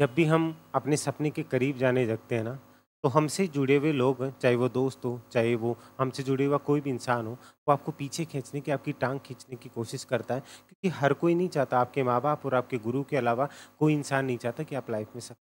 जब भी हम अपने सपने के करीब जाने लगते हैं ना तो हमसे जुड़े हुए लोग चाहे वो दोस्त हो चाहे वो हमसे जुड़े हुआ कोई भी इंसान हो वो आपको पीछे खींचने की आपकी टांग खींचने की कोशिश करता है क्योंकि हर कोई नहीं चाहता आपके माँ बाप और आपके गुरु के अलावा कोई इंसान नहीं चाहता कि आप लाइफ में सक्सेस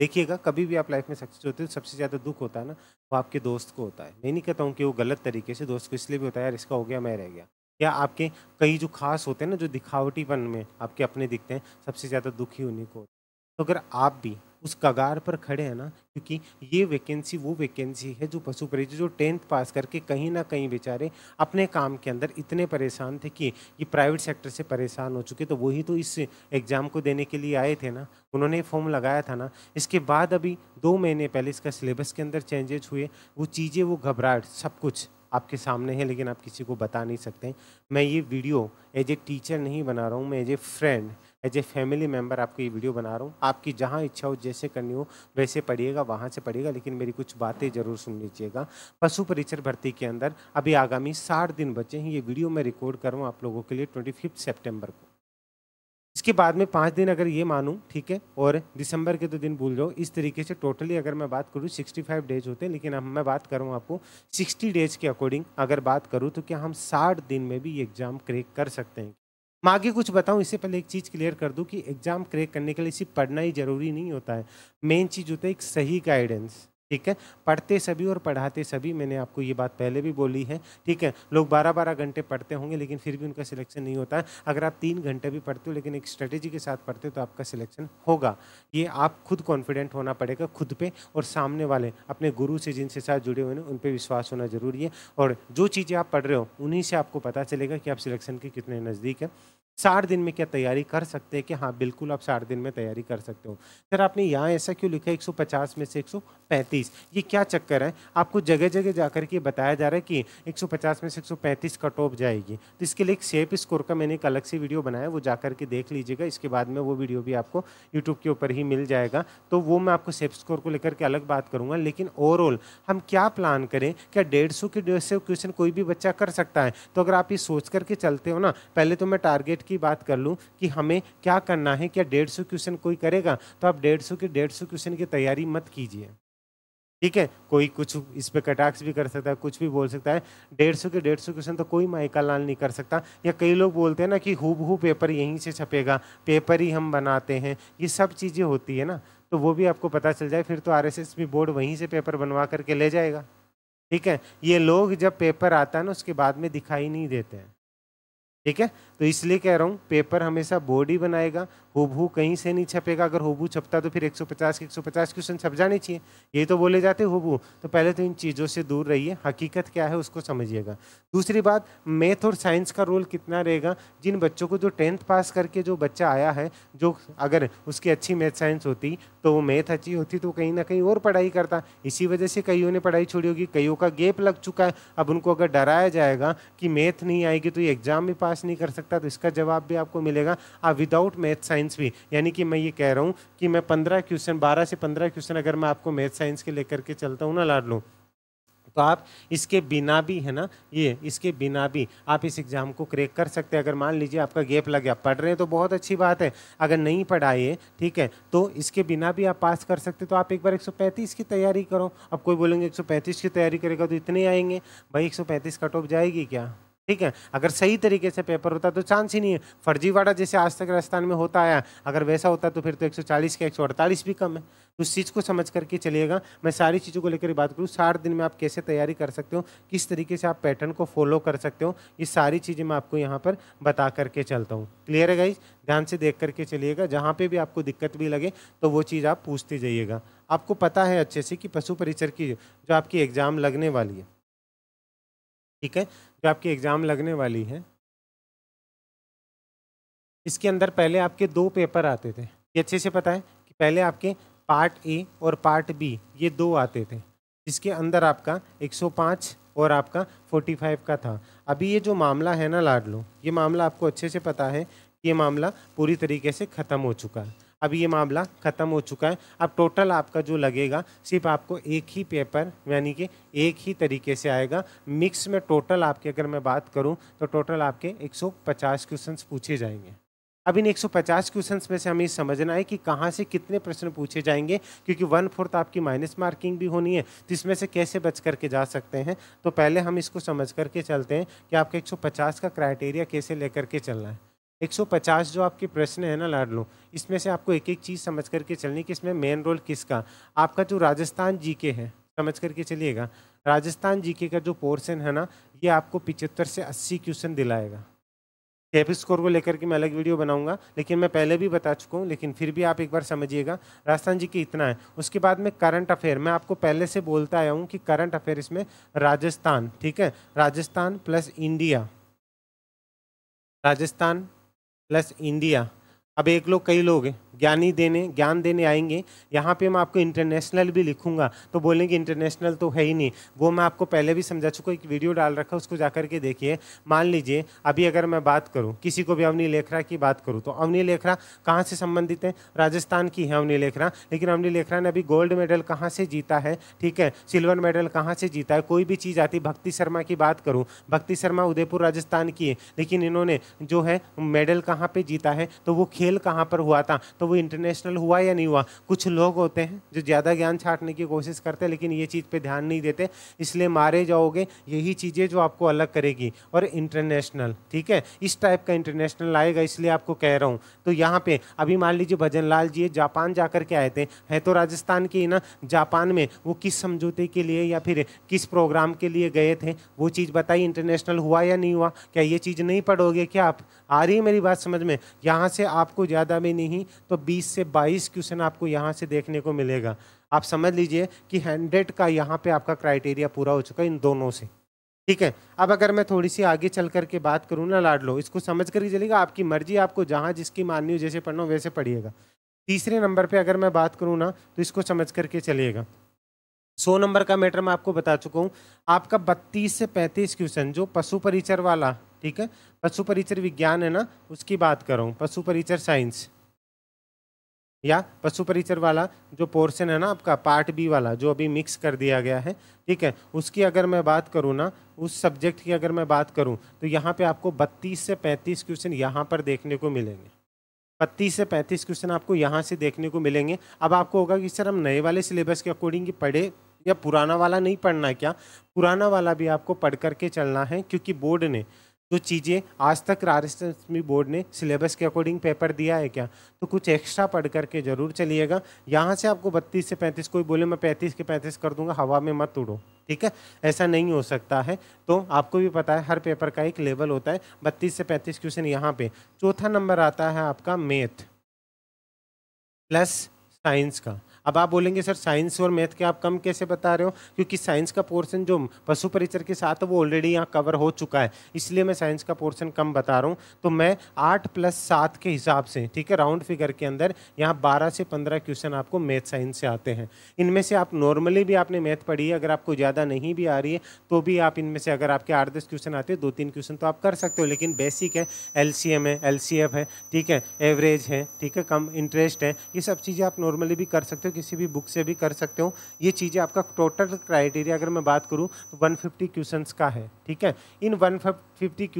देखिएगा कभी भी आप लाइफ में सक्सेस होते हो सबसे ज़्यादा दुख होता है ना वो आपके दोस्त को होता है मैं नहीं कहता हूँ कि वो गलत तरीके से दोस्त को इसलिए भी होता है यार इसका हो गया मैं रह गया या आपके कई जो खास होते हैं ना जो दिखावटीपन में आपके अपने दिखते हैं सबसे ज़्यादा दुखी उन्हीं को होता है तो अगर आप भी उस कगार पर खड़े हैं ना क्योंकि ये वैकेंसी वो वैकेंसी है जो पशु परिचय जो टेंथ पास करके कहीं ना कहीं बेचारे अपने काम के अंदर इतने परेशान थे कि ये प्राइवेट सेक्टर से परेशान हो चुके तो वही तो इस एग्ज़ाम को देने के लिए आए थे ना उन्होंने फॉर्म लगाया था ना इसके बाद अभी दो महीने पहले इसका सिलेबस के अंदर चेंजेज हुए वो चीज़ें वो घबराहट सब कुछ आपके सामने है लेकिन आप किसी को बता नहीं सकते मैं ये वीडियो एज ए टीचर नहीं बना रहा हूँ मैं as a friend as a family member आपको ये वीडियो बना रहा हूँ आपकी जहाँ इच्छा हो जैसे करनी हो वैसे पढ़िएगा वहाँ से पढ़िएगा लेकिन मेरी कुछ बातें जरूर सुन लीजिएगा पशु परिचर भर्ती के अंदर अभी आगामी साठ दिन बचे हैं ये वीडियो मैं रिकॉर्ड कर रहा हूँ आप लोगों के लिए ट्वेंटी सेप्टेम्बर को इसके बाद में पाँच दिन अगर ये मानूँ ठीक है और दिसंबर के तो दिन भूल जाओ इस तरीके से टोटली अगर मैं बात करूँ सिक्सटी फाइव डेज होते हैं लेकिन अब मैं बात करूँ आपको सिक्सटी डेज के अकॉर्डिंग अगर बात करूँ तो क्या हम साठ दिन में भी ये एग्ज़ाम क्रेक कर सकते हैं मैं आगे कुछ बताऊं इससे पहले एक चीज़ क्लियर कर दूं कि एग्ज़ाम क्रैक करने के लिए सिर्फ पढ़ना ही ज़रूरी नहीं होता है मेन चीज़ होता है एक सही गाइडेंस ठीक है पढ़ते सभी और पढ़ाते सभी मैंने आपको ये बात पहले भी बोली है ठीक है लोग बारह बारह घंटे पढ़ते होंगे लेकिन फिर भी उनका सिलेक्शन नहीं होता है अगर आप तीन घंटे भी पढ़ते हो लेकिन एक स्ट्रेटेजी के साथ पढ़ते हो तो आपका सिलेक्शन होगा ये आप खुद कॉन्फिडेंट होना पड़ेगा खुद पे और सामने वाले अपने गुरु से जिनसे साथ जुड़े हुए हैं उन पर विश्वास होना जरूरी है और जो चीज़ें आप पढ़ रहे हो उन्हीं से आपको पता चलेगा कि आप सिलेक्शन के कितने नज़दीक हैं साठ दिन में क्या तैयारी कर सकते हैं कि हाँ बिल्कुल आप साठ दिन में तैयारी कर सकते हो सर आपने यहाँ ऐसा क्यों लिखा है पचास में से पैंतीस ये क्या चक्कर है आपको जगह जगह जाकर के बताया जा रहा है कि पचास में से पैंतीस कट ऑफ जाएगी तो इसके लिए एक सेप स्कोर का मैंने एक अलग से वीडियो बनाया वो जाकर के देख लीजिएगा इसके बाद में वो वीडियो भी आपको यूट्यूब के ऊपर ही मिल जाएगा तो वो मैं आपको सेप स्कोर को लेकर के अलग बात करूँगा लेकिन ओवरऑल हम क्या प्लान करें क्या डेढ़ सौ के डेढ़ क्वेश्चन कोई भी बच्चा कर सकता है तो अगर आप ये सोच करके चलते हो ना पहले तो मैं टारगेट की बात कर लूँ कि हमें क्या करना है क्या डेढ़ सौ क्वेश्चन कोई करेगा तो आप डेढ़ सौ के डेढ़ सौ क्वेश्चन की तैयारी मत कीजिए ठीक है कोई कुछ इस पर कटाक्ष भी कर सकता है कुछ भी बोल सकता है डेढ़ सौ के डेढ़ सौ क्वेश्चन तो कोई माइका लाल नहीं कर सकता या कई लोग बोलते हैं ना कि हु हु पेपर यहीं से छपेगा पेपर ही हम बनाते हैं ये सब चीज़ें होती है ना तो वो भी आपको पता चल जाए फिर तो आर भी बोर्ड वहीं से पेपर बनवा करके ले जाएगा ठीक है ये लोग जब पेपर आता है ना उसके बाद में दिखाई नहीं देते हैं ठीक है तो इसलिए कह रहा हूँ पेपर हमेशा बोर्ड ही बनाएगा होबू कहीं से नहीं छपेगा अगर होबू छपता तो फिर 150 के पचास क्वेश्चन छप जाने चाहिए ये तो बोले जाते होबू तो पहले तो इन चीज़ों से दूर रहिए हकीकत क्या है उसको समझिएगा दूसरी बात मैथ और साइंस का रोल कितना रहेगा जिन बच्चों को जो टेंथ पास करके जो बच्चा आया है जो अगर उसकी अच्छी मैथ साइंस होती तो वो मैथ अच्छी होती तो कहीं ना कहीं और पढ़ाई करता इसी वजह से कईयों ने पढ़ाई छोड़ी होगी कईयों का गेप लग चुका है अब उनको अगर डराया जाएगा कि मैथ नहीं आएगी तो ये एग्ज़ाम में पास नहीं कर सकता तो इसका जवाब भी आपको मिलेगा आ विदाउट मैथ साइंस भी यानी कि मैं ये कह रहा हूँ कि मैं पंद्रह क्वेश्चन बारह से पंद्रह क्वेश्चन अगर मैं आपको मैथ साइंस के लेकर के चलता हूँ ना लाड़ लूँ तो आप इसके बिना भी है ना ये इसके बिना भी आप इस एग्ज़ाम को क्रेक कर सकते हैं अगर मान लीजिए आपका गैप लग गया पढ़ रहे हैं तो बहुत अच्छी बात है अगर नहीं पढ़ाए ठीक है तो इसके बिना भी आप पास कर सकते तो आप एक बार 135 की तैयारी करो अब कोई बोलेंगे 135 की तैयारी करेगा तो इतने आएंगे भाई 135 कट ऑफ जाएगी क्या ठीक है अगर सही तरीके से पेपर होता तो चांस ही नहीं है फर्जीवाड़ा जैसे आज तक राजस्थान में होता आया अगर वैसा होता तो फिर तो 140 के 148 भी कम है तो उस चीज़ को समझ करके चलिएगा मैं सारी चीज़ों को लेकर बात करूँ साठ दिन में आप कैसे तैयारी कर सकते हो किस तरीके से आप पैटर्न को फॉलो कर सकते हो ये सारी चीज़ें मैं आपको यहाँ पर बता करके चलता हूँ क्लियर है गाइज ध्यान से देख करके चलिएगा जहाँ पर भी आपको दिक्कत भी लगे तो वो चीज़ आप पूछते जाइएगा आपको पता है अच्छे से कि पशु परिचर की जो आपकी एग्ज़ाम लगने वाली है ठीक है जो आपकी एग्ज़ाम लगने वाली है इसके अंदर पहले आपके दो पेपर आते थे ये अच्छे से पता है कि पहले आपके पार्ट ए और पार्ट बी ये दो आते थे जिसके अंदर आपका 105 और आपका 45 का था अभी ये जो मामला है ना लाडलो ये मामला आपको अच्छे से पता है कि ये मामला पूरी तरीके से ख़त्म हो चुका है अब ये मामला ख़त्म हो चुका है अब टोटल आपका जो लगेगा सिर्फ आपको एक ही पेपर यानी कि एक ही तरीके से आएगा मिक्स में टोटल आपके अगर मैं बात करूँ तो टोटल आपके 150 क्वेश्चंस पूछे जाएंगे अब इन 150 क्वेश्चंस में से हमें समझना है कि कहाँ से कितने प्रश्न पूछे जाएंगे क्योंकि वन फोर्थ आपकी माइनस मार्किंग भी होनी है तो इसमें से कैसे बच करके जा सकते हैं तो पहले हम इसको समझ करके चलते हैं कि आपका 150 का क्राइटेरिया कैसे लेकर के चलना है 150 जो आपके प्रश्न है ना लाडलो इसमें से आपको एक एक चीज़ समझ करके चलनी कि इसमें मेन रोल किसका आपका जो राजस्थान जीके है समझ करके चलिएगा राजस्थान जीके का जो पोर्शन है ना ये आपको पिचहत्तर से अस्सी क्वेश्चन दिलाएगा कैप स्कोर को लेकर के मैं अलग वीडियो बनाऊंगा लेकिन मैं पहले भी बता चुका हूँ लेकिन फिर भी आप एक बार समझिएगा राजस्थान जी के इतना है उसके बाद में करंट अफेयर मैं आपको पहले से बोलता आया हूँ कि करंट अफेयर इसमें राजस्थान ठीक है Rajasthan plus India Rajasthan plus India अब एक लोग कई लोग ज्ञानी देने ज्ञान देने आएंगे यहाँ पे मैं आपको इंटरनेशनल भी लिखूंगा तो बोलेंगे इंटरनेशनल तो है ही नहीं वो मैं आपको पहले भी समझा चुका एक वीडियो डाल रखा उसको जा के देखिए मान लीजिए अभी अगर मैं बात करूँ किसी को भी अवनी लेखरा की बात करूँ तो अवनी लेखरा कहाँ से संबंधित है राजस्थान की है अवनी लेखरा लेकिन अवनी लेखरा ने अभी गोल्ड मेडल कहाँ से जीता है ठीक है सिल्वर मेडल कहाँ से जीता है कोई भी चीज़ आती भक्ति शर्मा की बात करूँ भक्ति शर्मा उदयपुर राजस्थान की है लेकिन इन्होंने जो है मेडल कहाँ पर जीता है तो वो खेल खेल कहाँ पर हुआ था तो वो इंटरनेशनल हुआ या नहीं हुआ कुछ लोग होते हैं जो ज़्यादा ज्ञान छाटने की कोशिश करते हैं लेकिन ये चीज़ पर ध्यान नहीं देते इसलिए मारे जाओगे यही चीज़ें जो आपको अलग करेगी और इंटरनेशनल ठीक है इस टाइप का इंटरनेशनल आएगा इसलिए आपको कह रहा हूँ तो यहाँ पर अभी मान लीजिए भजन लाल जी जापान जाकर के आए थे हैं तो राजस्थान के ना जापान में वो किस समझौते के लिए या फिर किस प्रोग्राम के लिए गए थे वो चीज़ बताइए इंटरनेशनल हुआ या नहीं हुआ क्या ये चीज़ नहीं पढ़ोगे क्या आप आ रही है मेरी बात समझ में यहाँ से आपको आपको ज़्यादा भी नहीं तो 20 से 22 क्वेश्चन आपको यहाँ से देखने को मिलेगा आप समझ लीजिए कि हंड्रेड का यहाँ पे आपका क्राइटेरिया पूरा हो चुका है इन दोनों से ठीक है अब अगर मैं थोड़ी सी आगे चल करके बात करूँ ना लाड लो इसको समझ ही चलेगा आपकी मर्जी आपको जहाँ जिसकी माननी हो जैसे पढ़ना हो वैसे पढ़िएगा तीसरे नंबर पर अगर मैं बात करूँ ना तो इसको समझ करके चलिएगा सौ नंबर का मैटर मैं आपको बता चुका हूँ आपका बत्तीस से पैंतीस क्वेश्चन जो पशु परिचर वाला ठीक है पशु परिचर विज्ञान है ना उसकी बात कर रहा हूँ पशु परिचर साइंस या पशु परिचर वाला जो पोर्शन है ना आपका पार्ट बी वाला जो अभी मिक्स कर दिया गया है ठीक है उसकी अगर मैं बात करूँ ना उस सब्जेक्ट की अगर मैं बात करूँ तो यहाँ पे आपको 32 से 35 क्वेश्चन यहाँ पर देखने को मिलेंगे बत्तीस से पैंतीस क्वेश्चन आपको यहाँ से देखने को मिलेंगे अब आपको होगा कि सर हम नए वाले सिलेबस के अकॉर्डिंग पढ़े या पुराना वाला नहीं पढ़ना है क्या पुराना वाला भी आपको पढ़ करके चलना है क्योंकि बोर्ड ने जो चीज़ें आज तक राजस्थान बोर्ड ने सिलेबस के अकॉर्डिंग पेपर दिया है क्या तो कुछ एक्स्ट्रा पढ़ करके ज़रूर चलिएगा यहाँ से आपको बत्तीस से पैंतीस कोई बोले मैं पैंतीस के पैंतीस कर दूंगा हवा में मत उड़ो ठीक है ऐसा नहीं हो सकता है तो आपको भी पता है हर पेपर का एक लेवल होता है बत्तीस से पैंतीस क्वेश्चन यहाँ पे चौथा नंबर आता है आपका मेथ प्लस साइंस का अब आप बोलेंगे सर साइंस और मैथ के आप कम कैसे बता रहे हो क्योंकि साइंस का पोर्सन जो पशु परिचर के साथ है वो ऑलरेडी यहाँ कवर हो चुका है इसलिए मैं साइंस का पोर्सन कम बता रहा हूँ तो मैं आठ प्लस सात के हिसाब से ठीक है राउंड फिगर के अंदर यहाँ बारह से पंद्रह क्वेश्चन आपको मैथ साइंस से आते हैं इनमें से आप नॉर्मली भी आपने मैथ पढ़ी है अगर आपको ज़्यादा नहीं भी आ रही है तो भी आप इनमें से अगर आपके आठ दस क्वेश्चन आते हैं दो तीन क्वेश्चन तो आप कर सकते हो लेकिन बेसिक है एल है एल है ठीक है एवरेज है ठीक है कम इंटरेस्ट है ये सब चीज़ें आप नॉर्मली भी कर सकते हो किसी भी बुक से भी कर सकते हो ये चीज़ें आपका टोटल क्राइटेरिया अगर मैं बात करूँ तो वन फिफ्टी का है ठीक है इन वन फिफ्टी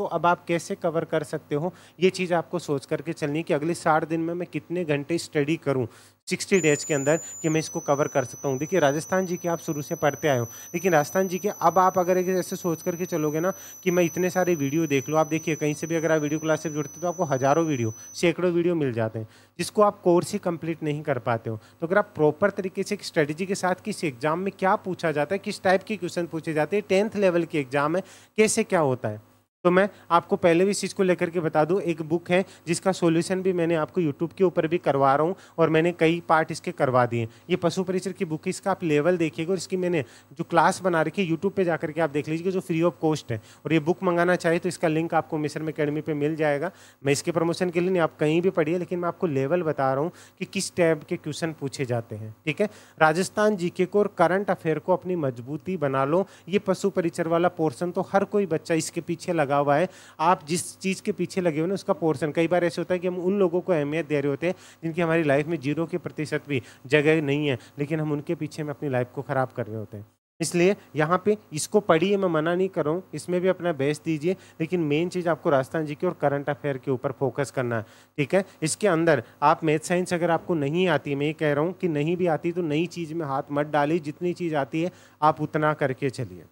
को अब आप कैसे कवर कर सकते हो ये चीज़ आपको सोच करके चलनी कि अगले साठ दिन में मैं कितने घंटे स्टडी करूँ सिक्सटी डेज के अंदर कि मैं इसको कवर कर सकता हूँ देखिए राजस्थान जी के आप शुरू से पढ़ते आए हो लेकिन राजस्थान जी के अब आप अगर ऐसे सोच करके चलोगे ना कि मैं इतने सारे वीडियो देख लूँ आप देखिए कहीं से भी अगर आप वीडियो क्लास से जुड़ते तो आपको हज़ारों वीडियो सैकड़ों वीडियो मिल जाते हैं जिसको आप कोर्स ही कंप्लीट नहीं कर पाते हो तो अगर आप प्रॉपर तरीके से एक स्ट्रेटेजी के साथ किस एग्ज़ाम में क्या पूछा जाता है किस टाइप के क्वेश्चन पूछे जाते हैं टेंथ लेवल के एग्ज़ाम है कैसे क्या होता है तो मैं आपको पहले भी इस चीज़ को लेकर के बता दूँ एक बुक है जिसका सोल्यूशन भी मैंने आपको यूट्यूब के ऊपर भी करवा रहा हूँ और मैंने कई पार्ट इसके करवा दिए ये पशु परिचर की बुक इसका आप लेवल देखिएगा और इसकी मैंने जो क्लास बना रखी है यूट्यूब पर जाकर के आप देख लीजिएगा जो फ्री ऑफ कॉस्ट है और ये बुक मंगाना चाहिए तो इसका लिंक आपको मिशन अकेडमी पर मिल जाएगा मैं इसके प्रमोशन के लिए नहीं आप कहीं भी पढ़िए लेकिन मैं आपको लेवल बता रहा हूँ कि किस टैब के क्वेश्चन पूछे जाते हैं ठीक है राजस्थान जीके को और करंट अफेयर को अपनी मजबूती बना लो ये पशु परिचर वाला पोर्सन तो हर कोई बच्चा इसके पीछे लगा लगा हुआ है आप जिस चीज़ के पीछे लगे हुए ना उसका पोर्शन कई बार ऐसे होता है कि हम उन लोगों को अहमियत दे रहे होते हैं जिनकी हमारी लाइफ में जीरो के प्रतिशत भी जगह नहीं है लेकिन हम उनके पीछे में अपनी लाइफ को ख़राब कर रहे होते हैं इसलिए यहाँ पे इसको पढ़िए मैं मना नहीं कर रहा हूँ इसमें भी अपना बेस्ट दीजिए लेकिन मेन चीज़ आपको राजस्थान जी के और करंट अफेयर के ऊपर फोकस करना है ठीक है इसके अंदर आप मैथ साइंस अगर आपको नहीं आती मैं ये कह रहा हूँ कि नहीं भी आती तो नई चीज़ में हाथ मत डालिए जितनी चीज़ आती है आप उतना करके चलिए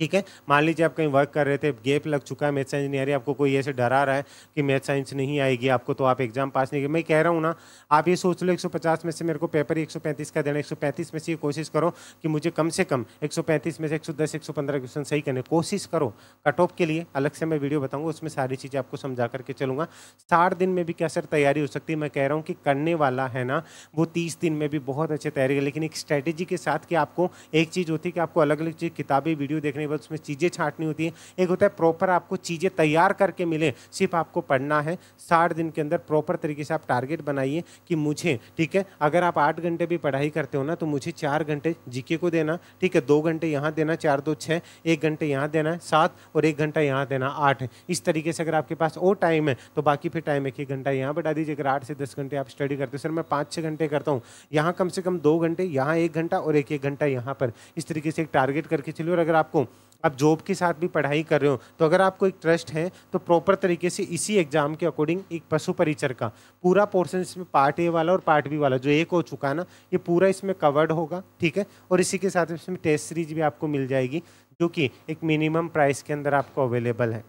ठीक है मान लीजिए आप कहीं वर्क कर रहे थे गैप लग चुका है मैथ साइंस नहीं आ रही आपको कोई ऐसे डरा रहा है कि मैथ साइंस नहीं आएगी आपको तो आप एग्जाम पास नहीं मैं कह रहा हूँ ना आप ये सोच लो 150 में से मेरे को पेपर 135 का देना 135 में से ये कोशिश करो कि मुझे कम से कम 135 में से 110 115 क्वेश्चन सही करने कोशिश करो कट ऑफ के लिए अलग से मैं वीडियो बताऊँगा उसमें सारी चीज़ें आपको समझा करके चलूँगा साठ दिन में भी क्या सर तैयारी हो सकती है मैं कह रहा हूँ कि करने वाला है ना वो तीस दिन में भी बहुत अच्छी तैयारी है लेकिन एक स्ट्रैटेजी के साथ कि आपको एक चीज़ होती है कि आपको अलग अलग चीज़ किताबें वीडियो देखने लेवल उसमें चीज़ें छाँटनी होती हैं एक होता है प्रॉपर आपको चीज़ें तैयार करके मिले सिर्फ आपको पढ़ना है साठ दिन के अंदर प्रॉपर तरीके से आप टारगेट बनाइए कि मुझे ठीक है अगर आप आठ घंटे भी पढ़ाई करते हो ना तो मुझे चार घंटे जीके को देना ठीक है दो घंटे यहाँ देना चार दो छः एक घंटे यहाँ देना है सात और एक घंटा यहाँ देना आठ इस तरीके से अगर आपके पास और टाइम है तो बाकी फिर टाइम एक एक घंटा यहाँ बढ़ा दीजिए अगर आठ से दस घंटे आप स्टडी करते हो सर मैं पाँच छः घंटे करता हूँ यहाँ कम से कम दो घंटे यहाँ एक घंटा और एक एक घंटा यहाँ पर इस तरीके से एक टारगेट करके चलिए और अगर आपको आप जॉब के साथ भी पढ़ाई कर रहे हो तो अगर आपको एक ट्रस्ट है तो प्रॉपर तरीके से इसी एग्जाम के अकॉर्डिंग एक पशु परिचर का पूरा पोर्सन इसमें पार्ट ए वाला और पार्ट बी वाला जो एक हो चुका है ना ये पूरा इसमें कवर्ड होगा ठीक है और इसी के साथ इसमें टेस्ट सीरीज भी आपको मिल जाएगी जो कि एक मिनिमम प्राइस के अंदर आपको अवेलेबल है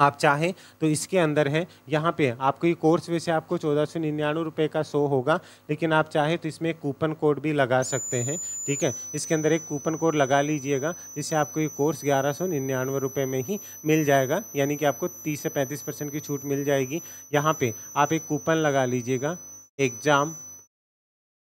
आप चाहें तो इसके अंदर है यहाँ पे आपको ये कोर्स वैसे आपको चौदह सौ निन्यानवे रुपये का शो होगा लेकिन आप चाहें तो इसमें कूपन कोड भी लगा सकते हैं ठीक है इसके अंदर एक कूपन कोड लगा लीजिएगा जिससे आपको ये कोर्स ग्यारह सौ निन्यानवे रुपये में ही मिल जाएगा यानी कि आपको तीस से पैंतीस परसेंट की छूट मिल जाएगी यहाँ पर आप एक कूपन लगा लीजिएगा एग्ज़ाम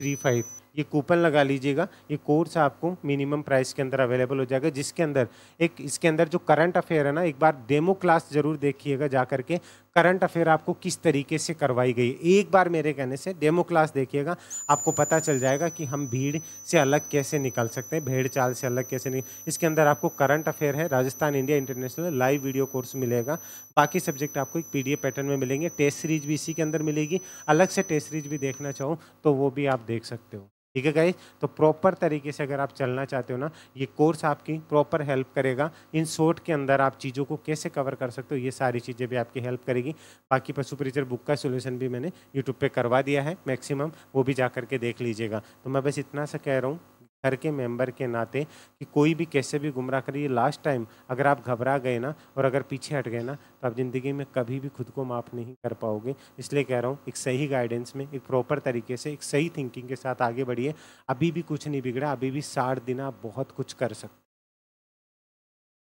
थ्री फाइव ये कूपन लगा लीजिएगा ये कोर्स आपको मिनिमम प्राइस के अंदर अवेलेबल हो जाएगा जिसके अंदर एक इसके अंदर जो करंट अफेयर है ना एक बार डेमो क्लास जरूर देखिएगा जा करके करंट अफेयर आपको किस तरीके से करवाई गई एक बार मेरे कहने से डेमो क्लास देखिएगा आपको पता चल जाएगा कि हम भीड़ से अलग कैसे निकल सकते हैं भेड़ चाल से अलग कैसे निकल इसके अंदर आपको करंट अफेयर है Rajasthan India international live video course मिलेगा बाकी सब्जेक्ट आपको एक पी पैटर्न में मिलेंगे टेस्ट सीरीज भी इसी के अंदर मिलेगी अलग से टेस्ट सीरीज भी देखना चाहूँ तो वो भी आप देख सकते हो ठीक है गाइज तो प्रॉपर तरीके से अगर आप चलना चाहते हो ना ये कोर्स आपकी प्रॉपर हेल्प करेगा इन शॉर्ट के अंदर आप चीज़ों को कैसे कवर कर सकते हो ये सारी चीज़ें भी आपकी हेल्प करेगी बाकी पशु परिचर बुक का सोल्यूशन भी मैंने यूट्यूब पर करवा दिया है मैक्सिमम वो भी जा करके देख लीजिएगा तो मैं बस इतना सा कह रहा हूँ घर के मेंबर के नाते कि कोई भी कैसे भी गुमराह करिए लास्ट टाइम अगर आप घबरा गए ना और अगर पीछे हट गए ना तो आप ज़िंदगी में कभी भी खुद को माफ़ नहीं कर पाओगे इसलिए कह रहा हूँ एक सही गाइडेंस में एक प्रॉपर तरीके से एक सही थिंकिंग के साथ आगे बढ़िए अभी भी कुछ नहीं बिगड़ा अभी भी साठ दिन आप बहुत कुछ कर सकते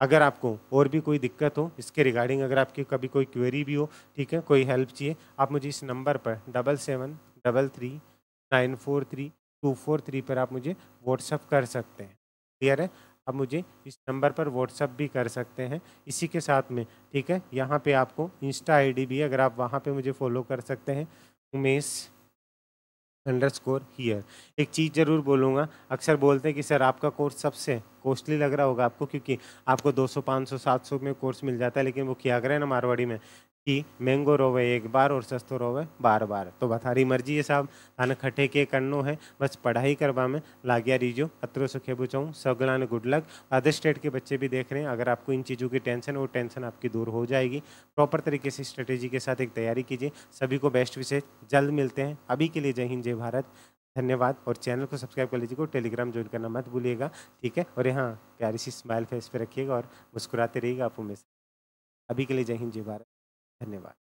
अगर आपको और भी कोई दिक्कत हो इसके रिगार्डिंग अगर आपकी कभी कोई क्वेरी भी हो ठीक है कोई हेल्प चाहिए आप मुझे इस नंबर पर double seven double three nine four three two four three पर आप मुझे व्हाट्सअप कर सकते हैं क्लियर है आप मुझे इस नंबर पर व्हाट्सअप भी कर सकते हैं इसी के साथ में ठीक है यहाँ पे आपको इंस्टा आईडी भी अगर आप वहाँ पे मुझे फॉलो कर सकते हैं उमेश अंडर स्कोर हीयर एक चीज़ ज़रूर बोलूँगा अक्सर बोलते हैं कि सर आपका कोर्स सबसे कॉस्टली लग रहा होगा आपको क्योंकि आपको 200 500 700 में कोर्स मिल जाता है लेकिन वो क्या करें ना मारवाड़ी में कि महंगो रोवे एक बार और सस्तो रोवे बार बार तो बथारी मर्जी है साहब थाने खटे के करनो है बस पढ़ाई करवा में लाग्या रीजो अत्रो सुखे बुचाऊँ सगला ने गुड लक अदर स्टेट के बच्चे भी देख रहे हैं अगर आपको इन चीज़ों की टेंशन वो टेंशन आपकी दूर हो जाएगी प्रॉपर तरीके से स्ट्रेटेजी के साथ एक तैयारी कीजिए सभी को बेस्ट विशेष जल्द मिलते हैं अभी के लिए जय हिंद जय भारत धन्यवाद और चैनल को सब्सक्राइब कर लीजिएगा टेलीग्राम ज्वाइन करना मत भूलिएगा ठीक है और यहाँ प्यारी सी स्माइल फेस पे रखिएगा और मुस्कुराते रहिएगा आप उनमें से अभी के लिए जय हिंद जय भारत धन्यवाद